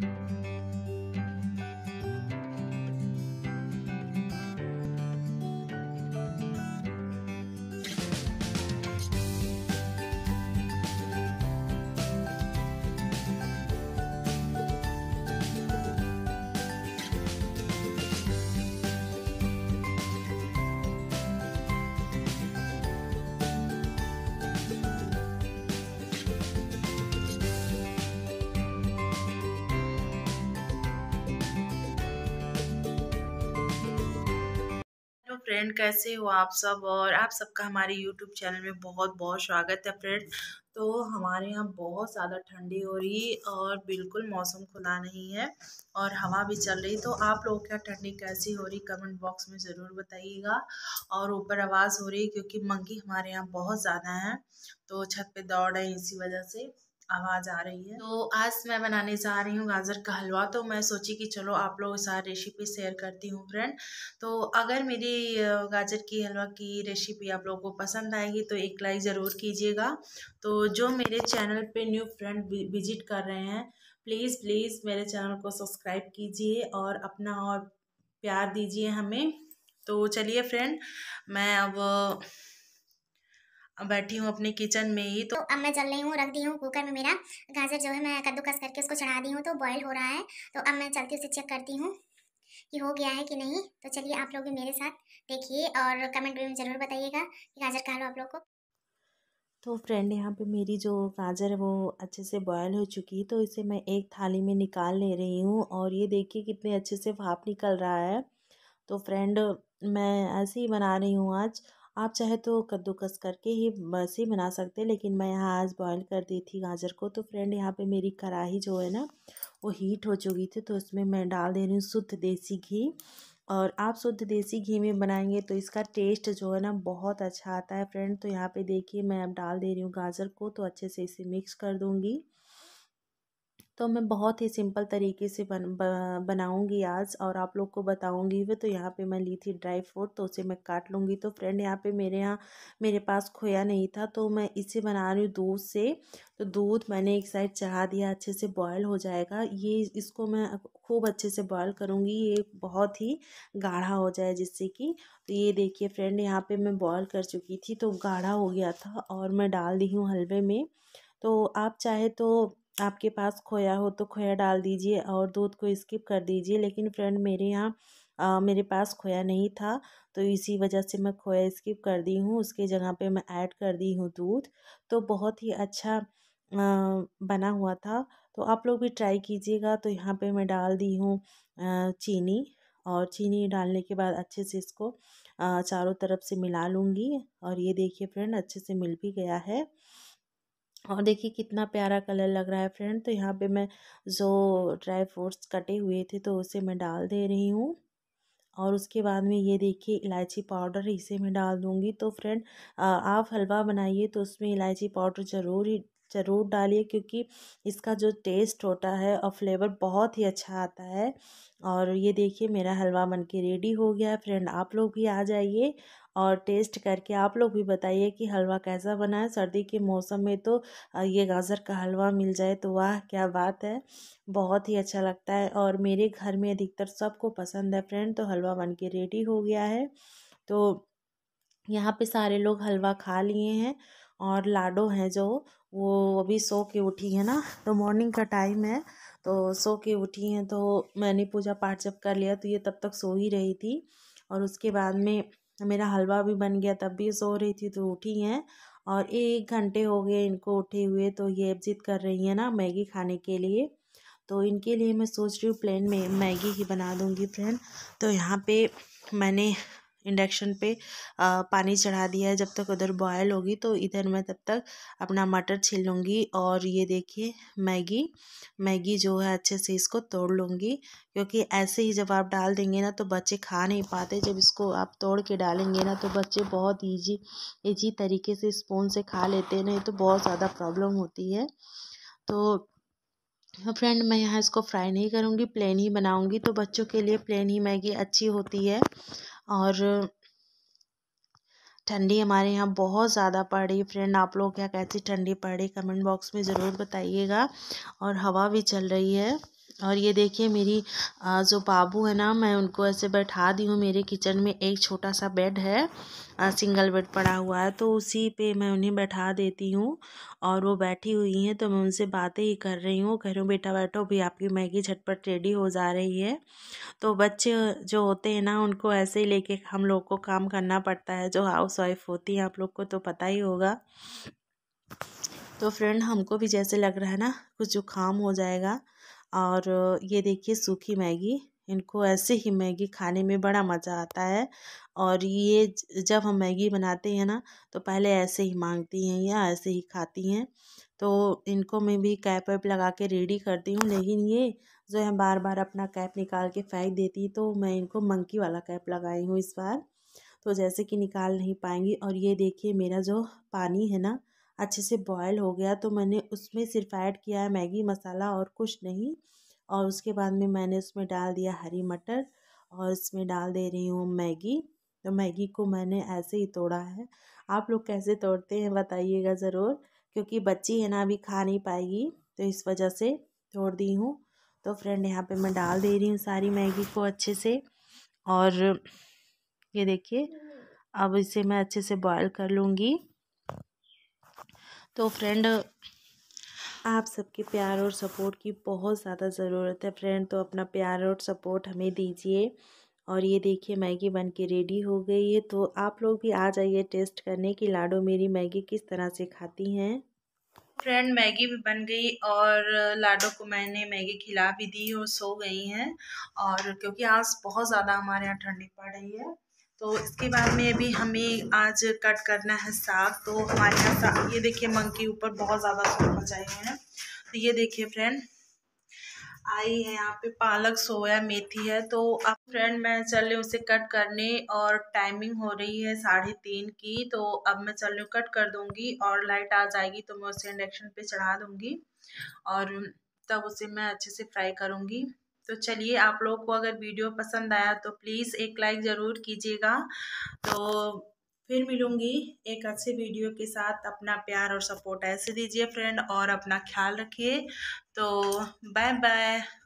Thank you. Friend कैसे हो आप सब और आप सबका हमारे यूट्यूब चैनल में बहुत बहुत स्वागत है फ्रेंड तो हमारे यहाँ बहुत ज़्यादा ठंडी हो रही और बिल्कुल मौसम खुला नहीं है और हवा भी चल रही तो आप लोगों के यहाँ ठंडी कैसी हो रही कमेंट बॉक्स में ज़रूर बताइएगा और ऊपर आवाज़ हो रही क्योंकि मंगी हमारे यहाँ बहुत ज़्यादा है तो छत पे दौड़ है इसी वजह से आवाज़ आ रही है तो आज मैं बनाने जा रही हूँ गाजर का हलवा तो मैं सोची कि चलो आप लोग सारी रेसिपी शेयर करती हूँ फ्रेंड तो अगर मेरी गाजर की हलवा की रेसिपी आप लोगों को पसंद आएगी तो एक लाइक ज़रूर कीजिएगा तो जो मेरे चैनल पे न्यू फ्रेंड विजिट कर रहे हैं प्लीज़ प्लीज़ मेरे चैनल को सब्सक्राइब कीजिए और अपना और प्यार दीजिए हमें तो चलिए फ्रेंड मैं अब बैठी हूँ अपने किचन में ही तो, तो अब मैं चल रही हूँ रख दी हूँ कुकर में मेरा गाजर जो है मैं कद्दूकस करके उसको चढ़ा दी हूँ तो बॉयल हो रहा है तो अब मैं चलती उसे चेक करती हूँ कि हो गया है कि नहीं तो चलिए आप लोग भी मेरे साथ देखिए और कमेंट में ज़रूर बताइएगा कि गाजर का लो आप लोग को तो फ्रेंड यहाँ पे मेरी जो गाजर है वो अच्छे से बॉयल हो चुकी है तो इसे मैं एक थाली में निकाल ले रही हूँ और ये देखिए कितने अच्छे से भाप निकल रहा है तो फ्रेंड मैं ऐसे ही बना रही हूँ आज आप चाहे तो कद्दूकस करके ही बस ही बना सकते हैं लेकिन मैं यहाँ आज बॉईल कर दी थी गाजर को तो फ्रेंड यहाँ पे मेरी कढ़ाई जो है ना वो हीट हो चुकी थी तो उसमें मैं डाल दे रही हूँ शुद्ध देसी घी और आप शुद्ध देसी घी में बनाएंगे तो इसका टेस्ट जो है ना बहुत अच्छा आता है फ्रेंड तो यहाँ पे देखिए मैं अब डाल दे रही हूँ गाजर को तो अच्छे से इसे मिक्स कर दूँगी तो मैं बहुत ही सिंपल तरीके से बन बनाऊँगी आज और आप लोग को बताऊँगी भी तो यहाँ पे मैं ली थी ड्राई फ्रूट तो उसे मैं काट लूँगी तो फ्रेंड यहाँ पे मेरे यहाँ मेरे पास खोया नहीं था तो मैं इसे बना रही हूँ दूध से तो दूध मैंने एक साइड चढ़ा दिया अच्छे से बॉयल हो जाएगा ये इसको मैं खूब अच्छे से बॉयल करूँगी ये बहुत ही गाढ़ा हो जाए जिससे कि तो ये देखिए फ्रेंड यहाँ पर मैं बॉयल कर चुकी थी तो गाढ़ा हो गया था और मैं डाल दी हूँ हलवे में तो आप चाहे तो आपके पास खोया हो तो खोया डाल दीजिए और दूध को स्किप कर दीजिए लेकिन फ्रेंड मेरे यहाँ मेरे पास खोया नहीं था तो इसी वजह से मैं खोया स्किप कर दी हूँ उसके जगह पे मैं ऐड कर दी हूँ दूध तो बहुत ही अच्छा बना हुआ था तो आप लोग भी ट्राई कीजिएगा तो यहाँ पे मैं डाल दी हूँ चीनी और चीनी डालने के बाद अच्छे से इसको चारों तरफ से मिला लूँगी और ये देखिए फ्रेंड अच्छे से मिल भी गया है और देखिए कितना प्यारा कलर लग रहा है फ्रेंड तो यहाँ पे मैं जो ड्राई फ्रूट्स कटे हुए थे तो उसे मैं डाल दे रही हूँ और उसके बाद में ये देखिए इलायची पाउडर इसे मैं डाल दूँगी तो फ्रेंड आप हलवा बनाइए तो उसमें इलायची पाउडर ज़रूर ही ज़रूर डालिए क्योंकि इसका जो टेस्ट होता है और फ्लेवर बहुत ही अच्छा आता है और ये देखिए मेरा हलवा बन के रेडी हो गया है फ्रेंड आप लोग भी आ जाइए और टेस्ट करके आप लोग भी बताइए कि हलवा कैसा बना है सर्दी के मौसम में तो ये गाजर का हलवा मिल जाए तो वाह क्या बात है बहुत ही अच्छा लगता है और मेरे घर में अधिकतर सबको पसंद है फ्रेंड तो हलवा बन के रेडी हो गया है तो यहाँ पे सारे लोग हलवा खा लिए हैं और लाडो हैं जो वो अभी सो के उठी है ना तो मॉर्निंग का टाइम है तो सो के उठी हैं तो मैंने पूजा पाठ जब कर लिया तो ये तब तक सो ही रही थी और उसके बाद में मेरा हलवा भी बन गया तब भी सो रही थी तो उठी हैं और एक घंटे हो गए इनको उठे हुए तो ये जिद कर रही है ना मैगी खाने के लिए तो इनके लिए मैं सोच रही हूँ प्लेन में मैगी ही बना दूँगी फ्रेंड तो यहाँ पे मैंने इंडक्शन पे आ, पानी चढ़ा दिया है जब तक उधर बॉयल होगी तो इधर मैं तब तक अपना मटर छील लूँगी और ये देखिए मैगी मैगी जो है अच्छे से इसको तोड़ लूँगी क्योंकि ऐसे ही जब आप डाल देंगे ना तो बच्चे खा नहीं पाते जब इसको आप तोड़ के डालेंगे ना तो बच्चे बहुत ईजी ईजी तरीके से स्पून से खा लेते हैं नहीं तो बहुत ज़्यादा प्रॉब्लम होती है तो फ्रेंड मैं यहाँ इसको फ्राई नहीं करूँगी प्लेन ही बनाऊँगी तो बच्चों के लिए प्लेन ही मैगी अच्छी होती है और ठंडी हमारे यहाँ बहुत ज़्यादा पड़ रही है फ्रेंड आप लोग क्या कैसी ठंडी पड़ रही कमेंट बॉक्स में ज़रूर बताइएगा और हवा भी चल रही है और ये देखिए मेरी जो बाबू है ना मैं उनको ऐसे बैठा दी हूँ मेरे किचन में एक छोटा सा बेड है सिंगल बेड पड़ा हुआ है तो उसी पे मैं उन्हें बैठा देती हूँ और वो बैठी हुई हैं तो मैं उनसे बातें ही कर रही हूँ कह रही हूँ बेटा बैठो भी आपकी मैगी झटपट रेडी हो जा रही है तो बच्चे जो होते हैं ना उनको ऐसे ही लेके हम लोग को काम करना पड़ता है जो हाउस वाइफ होती हैं आप लोग को तो पता ही होगा तो फ्रेंड हमको भी जैसे लग रहा है ना कुछ जुकाम हो जाएगा और ये देखिए सूखी मैगी इनको ऐसे ही मैगी खाने में बड़ा मज़ा आता है और ये जब हम मैगी बनाते हैं ना तो पहले ऐसे ही मांगती हैं या ऐसे ही खाती हैं तो इनको मैं भी कैप वैप लगा के रेडी करती हूँ लेकिन ये जो है बार बार अपना कैप निकाल के फेंक देती तो मैं इनको मंकी वाला कैप लगाई हूँ इस बार तो जैसे कि निकाल नहीं पाएंगी और ये देखिए मेरा जो पानी है ना अच्छे से बॉयल हो गया तो मैंने उसमें सिर्फ ऐड किया है मैगी मसाला और कुछ नहीं और उसके बाद में मैंने उसमें डाल दिया हरी मटर और इसमें डाल दे रही हूँ मैगी तो मैगी को मैंने ऐसे ही तोड़ा है आप लोग कैसे तोड़ते हैं बताइएगा ज़रूर क्योंकि बच्ची है ना अभी खा नहीं पाएगी तो इस वजह से तोड़ दी हूँ तो फ्रेंड यहाँ पे मैं डाल दे रही हूँ सारी मैगी को अच्छे से और ये देखिए अब इसे मैं अच्छे से बॉयल कर लूँगी तो फ्रेंड आप सबके प्यार और सपोर्ट की बहुत ज़्यादा ज़रूरत है फ्रेंड तो अपना प्यार और सपोर्ट हमें दीजिए और ये देखिए मैगी बन के रेडी हो गई है तो आप लोग भी आ जाइए टेस्ट करने कि लाडो मेरी मैगी किस तरह से खाती हैं फ्रेंड मैगी भी बन गई और लाडो को मैंने मैगी खिला भी दी और सो गई हैं और क्योंकि आज बहुत ज़्यादा हमारे यहाँ ठंडी पड़ रही है तो इसके बाद में अभी हमें आज कट करना है साग तो हमारे यहाँ साग ये देखिए मंकी ऊपर बहुत ज़्यादा सूट मचाए हुए हैं तो ये देखिए फ्रेंड आई है यहाँ पे पालक सोया मेथी है तो अब फ्रेंड मैं चल रही हूँ उसे कट करने और टाइमिंग हो रही है साढ़े तीन की तो अब मैं चल रही हूँ कट कर दूँगी और लाइट आ जाएगी तो मैं उसे इंडक्शन पर चढ़ा दूँगी और तब उसे मैं अच्छे से फ्राई करूँगी तो चलिए आप लोग को अगर वीडियो पसंद आया तो प्लीज़ एक लाइक ज़रूर कीजिएगा तो फिर मिलूँगी एक अच्छे वीडियो के साथ अपना प्यार और सपोर्ट ऐसे दीजिए फ्रेंड और अपना ख्याल रखिए तो बाय बाय